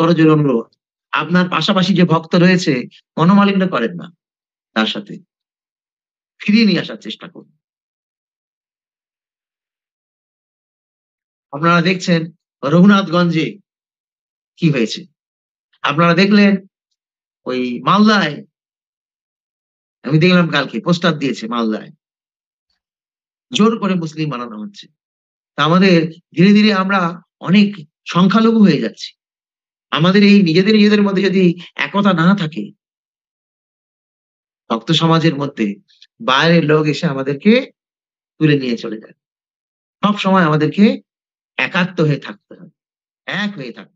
করজোর অনুরোধ আপনার পাশাপাশি যে ভক্ত রয়েছে মনোমালিন্য করেন না তার সাথে ফিরিয়ে নিয়ে আসার চেষ্টা করুন আপনারা দেখছেন রঘুনাথগঞ্জে কি হয়েছে আপনারা দেখলেন ওই মালদায় আমি দেখলাম কালকে পোস্টার দিয়েছে মালদায় জোর করে মুসলিম বানানো হচ্ছে আমাদের ধীরে ধীরে আমরা অনেক সংখ্যালঘু হয়ে যাচ্ছি আমাদের এই নিজেদের নিজেদের মধ্যে যদি একতা না থাকে ভক্ত সমাজের মধ্যে বাইরের লোক এসে আমাদেরকে তুলে নিয়ে চলে যায় সব সময় আমাদেরকে একাত্ম হয়ে থাকতে হবে এক হয়ে থাকতে